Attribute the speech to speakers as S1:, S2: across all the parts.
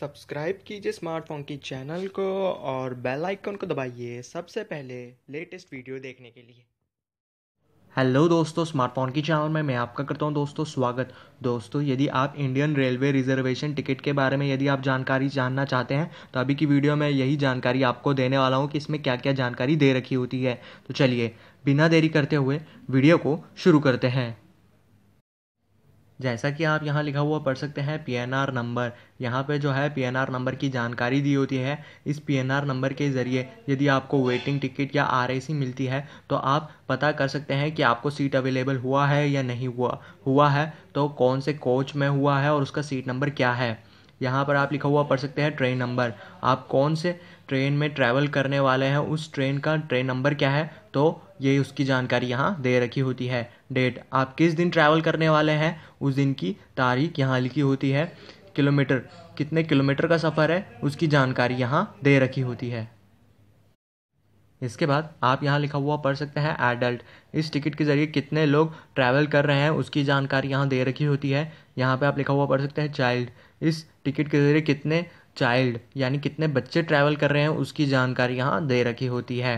S1: subscribe कीजिए smartphone की channel को और बेल आइकन को दबाइए सबसे पहले लेटेस्ट वीडियो देखने के लिए हेलो दोस्तों स्मार्टफोन की चैनल में मैं आपका करता हूं दोस्तों स्वागत दोस्तों यदि आप इंडियन रेलवे रिजर्वेशन टिकट के बारे में यदि आप जानकारी जानना चाहते हैं तो अभी की वीडियो में यही जानकारी आपको देने वाला हूं कि इसमें क्या क्या जानकारी दे रखी होती है तो चलिए बिना देरी करते हुए वीडियो को शुरू करते हैं जैसा कि आप यहाँ लिखा हुआ पढ़ सकते हैं पीएनआर नंबर यहाँ पे जो है पीएनआर नंबर की जानकारी दी होती है इस पीएनआर नंबर के ज़रिए यदि आपको वेटिंग टिकट या आरएसी मिलती है तो आप पता कर सकते हैं कि आपको सीट अवेलेबल हुआ है या नहीं हुआ हुआ है तो कौन से कोच में हुआ है और उसका सीट नंबर क्या है यहाँ पर आप लिखा हुआ पढ़ सकते हैं ट्रेन नंबर आप कौन से ट्रेन में ट्रैवल करने वाले हैं उस ट्रेन का ट्रेन नंबर क्या है तो ये उसकी जानकारी यहाँ दे रखी होती है डेट आप किस दिन ट्रैवल करने वाले हैं उस दिन की तारीख यहाँ लिखी होती है किलोमीटर कितने किलोमीटर का सफ़र है उसकी जानकारी यहाँ दे रखी होती है इसके बाद आप यहाँ लिखा हुआ पढ़ सकते हैं एडल्ट इस टिकट के ज़रिए कितने लोग ट्रैवल कर रहे हैं उसकी जानकारी यहाँ दे रखी होती है यहाँ पे आप लिखा हुआ पढ़ सकते हैं चाइल्ड इस टिकट के ज़रिए कितने चाइल्ड यानी कितने बच्चे ट्रैवल कर रहे हैं उसकी जानकारी यहाँ दे रखी होती है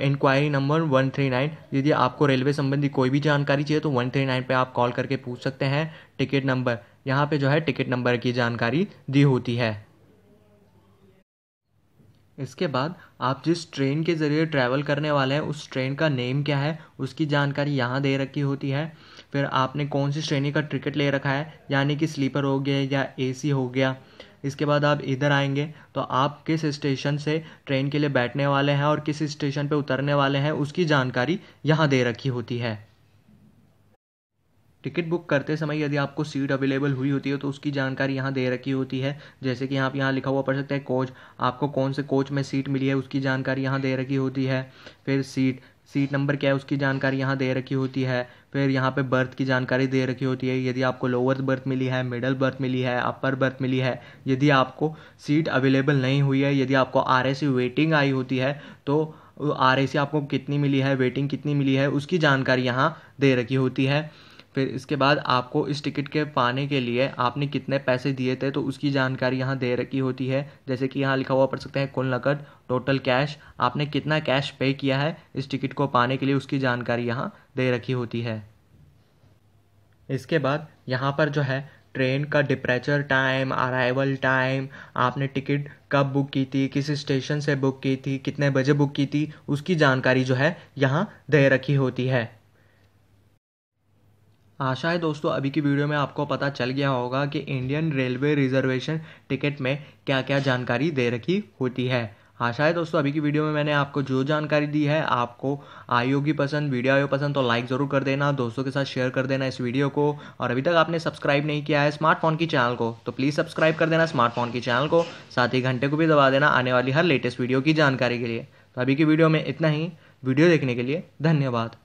S1: inquiry number one three nine यदि आपको रेलवे संबंधी कोई भी जानकारी चाहिए तो वन थ्री नाइन पर आप कॉल करके पूछ सकते हैं टिकट नंबर यहाँ पे जो है टिकट नंबर की जानकारी दी होती है इसके बाद आप जिस ट्रेन के ज़रिए ट्रैवल करने वाले हैं उस ट्रेन का नेम क्या है उसकी जानकारी यहाँ दे रखी होती है फिर आपने कौन सी श्रेणी का टिकट ले रखा है यानी कि स्लीपर हो गया या एसी हो गया इसके बाद आप इधर आएंगे तो आप किस स्टेशन से ट्रेन के लिए बैठने वाले हैं और किस स्टेशन पर उतरने वाले हैं उसकी जानकारी यहाँ दे रखी होती है टिकट बुक करते समय यदि आपको सीट अवेलेबल हुई होती है तो उसकी जानकारी यहाँ दे रखी होती है जैसे कि आप यहाँ लिखा हुआ पढ़ सकते हैं कोच आपको कौन से कोच में सीट मिली है उसकी जानकारी यहाँ दे रखी होती है फिर सीट सीट नंबर क्या है उसकी जानकारी यहाँ दे रखी होती है फिर यहाँ पे बर्थ की जानकारी दे रखी होती है यदि आपको लोअर बर्थ मिली है मिडल बर्थ मिली है अपर बर्थ मिली है यदि आपको सीट अवेलेबल नहीं हुई है यदि आपको आर वेटिंग आई होती है तो आर आपको कितनी मिली है वेटिंग कितनी मिली है उसकी जानकारी यहाँ दे रखी होती है फिर इसके बाद आपको इस टिकट के पाने के लिए आपने कितने पैसे दिए थे तो उसकी जानकारी यहाँ दे रखी होती है जैसे कि यहाँ लिखा हुआ पढ़ सकते हैं कुल नकद टोटल कैश आपने कितना कैश पे किया है इस टिकट को पाने के लिए उसकी जानकारी यहाँ दे रखी होती है इसके बाद यहाँ पर जो है ट्रेन का डिप्रेचर टाइम अराइवल टाइम आपने टिकट कब बुक की थी किस स्टेशन से बुक की थी कितने बजे बुक की थी उसकी जानकारी जो है यहाँ दे रखी होती है आशा है दोस्तों अभी की वीडियो में आपको पता चल गया होगा कि इंडियन रेलवे रिजर्वेशन टिकट में क्या क्या जानकारी दे रखी होती है आशा है दोस्तों अभी की वीडियो में मैंने आपको जो जानकारी दी है आपको आई होगी पसंद वीडियो आयोग पसंद तो लाइक ज़रूर कर देना दोस्तों के साथ शेयर कर देना इस वीडियो को और अभी तक आपने सब्सक्राइब नहीं किया है स्मार्टफोन की चैनल को तो प्लीज़ सब्सक्राइब कर देना स्मार्टफोन की चैनल को साथ ही घंटे को भी दबा देना आने वाली हर लेटेस्ट वीडियो की जानकारी के लिए तो अभी की वीडियो में इतना ही वीडियो देखने के लिए धन्यवाद